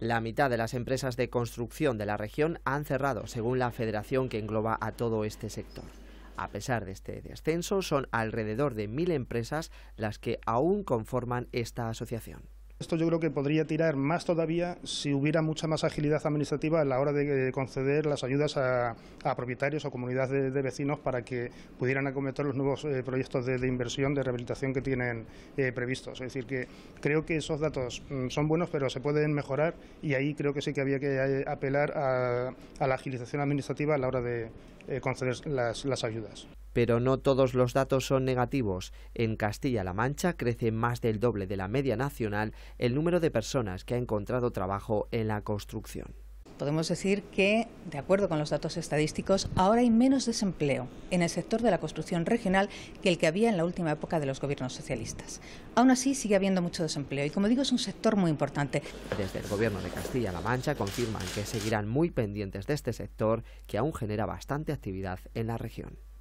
La mitad de las empresas de construcción de la región han cerrado, según la federación que engloba a todo este sector. A pesar de este descenso, son alrededor de mil empresas las que aún conforman esta asociación. Esto yo creo que podría tirar más todavía si hubiera mucha más agilidad administrativa a la hora de eh, conceder las ayudas a, propietarios o comunidades de, vecinos para que pudieran acometer los nuevos eh, proyectos de, inversión, de rehabilitación que tienen eh, previstos. Es decir, que creo que esos datos mm, son buenos, pero se pueden mejorar y ahí creo que sí que había que apelar a, la agilización administrativa a la hora de conceder las ayudas pero no todos los datos son negativos. En Castilla-La Mancha crece más del doble de la media nacional el número de personas que ha encontrado trabajo en la construcción. Podemos decir que, de acuerdo con los datos estadísticos, ahora hay menos desempleo en el sector de la construcción regional que el que había en la última época de los gobiernos socialistas. Aún así, sigue habiendo mucho desempleo y, como digo, es un sector muy importante. Desde el gobierno de Castilla-La Mancha confirman que seguirán muy pendientes de este sector que aún genera bastante actividad en la región.